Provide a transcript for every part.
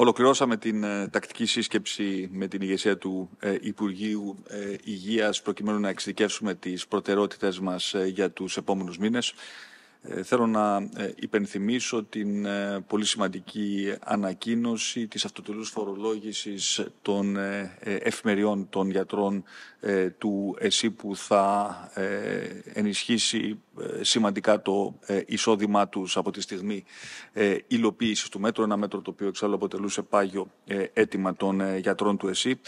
Ολοκληρώσαμε την ε, τακτική σύσκεψη με την ηγεσία του ε, Υπουργείου ε, Υγείας προκειμένου να εξειδικεύσουμε τις προτεραιότητες μας ε, για τους επόμενους μήνες. Ε, θέλω να ε, υπενθυμίσω την ε, πολύ σημαντική ανακοίνωση της αυτοτελούς φορολόγησης των εφημεριών των γιατρών του ΕΣΥ που θα ενισχύσει σημαντικά το εισόδημά τους από τη στιγμή υλοποίησης του μέτρου, ένα μέτρο το οποίο εξάλλου αποτελούσε πάγιο αίτημα των γιατρών του ΕΣΥ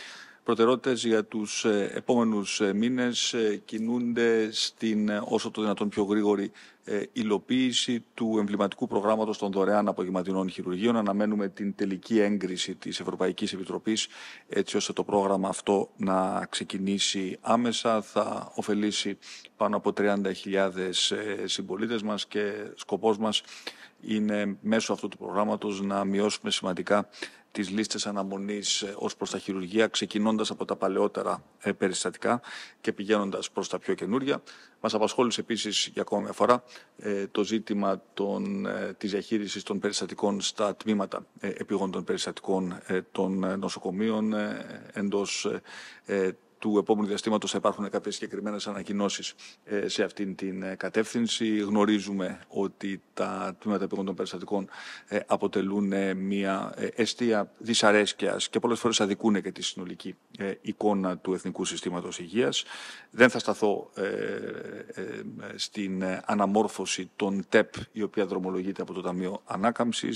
προτεραιότητες για τους ε, επόμενους ε, μήνες ε, κινούνται στην όσο το δυνατόν πιο γρήγορη υλοποίηση του εμβληματικού προγράμματος των δωρεάν απογευματινών χειρουργείων. Αναμένουμε την τελική έγκριση της Ευρωπαϊκής Επιτροπής έτσι ώστε το πρόγραμμα αυτό να ξεκινήσει άμεσα. Θα ωφελήσει πάνω από 30.000 συμπολίτες μας και σκοπός μας είναι μέσω αυτού του προγράμματος να μειώσουμε σημαντικά τις λίστες αναμονής ε, ως προς τα χειρουργεία, ξεκινώντας από τα παλαιότερα ε, περιστατικά και πηγαίνοντας προς τα πιο καινούρια. Μας απασχόλησε επίσης για ακόμη μια φορά ε, το ζήτημα των, της διαχείρισης των περιστατικών στα τμήματα επιγόντων περιστατικών των νοσοκομείων εντός του επόμενου διαστήματος θα υπάρχουν κάποιες συγκεκριμένες ανακοινώσεις ε, σε αυτήν την ε, κατεύθυνση. Γνωρίζουμε ότι τα τμήματα επίγοντων των περιστατικών ε, αποτελούν μια αιστεία δυσαρέσκειας και πολλές φορές αδικούν και τη συνολική εικόνα του Εθνικού Συστήματος Υγείας. Δεν θα σταθώ στην αναμόρφωση των ΤΕΠ, η οποία δρομολογείται από το Ταμείο Ανάκαμψης.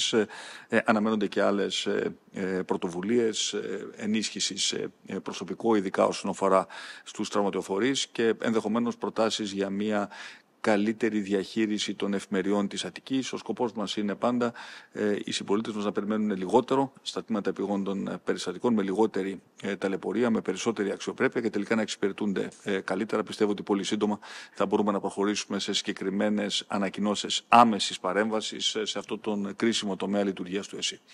Αναμένονται και άλλες ε, πρωτοβουλίες ε, ενίσχυσης ε, προσωπικού, ειδικά όσον αφορά στους τραυματιοφορείς και ενδεχομένως προτάσεις για μια καλύτερη διαχείριση των εφημεριών της Αττικής. Ο σκοπός μας είναι πάντα οι συμπολίτες μας να περιμένουν λιγότερο στα τμήματα επιγόντων των περιστατικών, με λιγότερη ε, ταλαιπωρία, με περισσότερη αξιοπρέπεια και τελικά να εξυπηρετούνται καλύτερα. Πιστεύω ότι πολύ σύντομα θα μπορούμε να προχωρήσουμε σε συγκεκριμένες ανακοινώσεις άμεσης παρέμβασης σε αυτό τον κρίσιμο τομέα λειτουργίας του ΕΣΥ.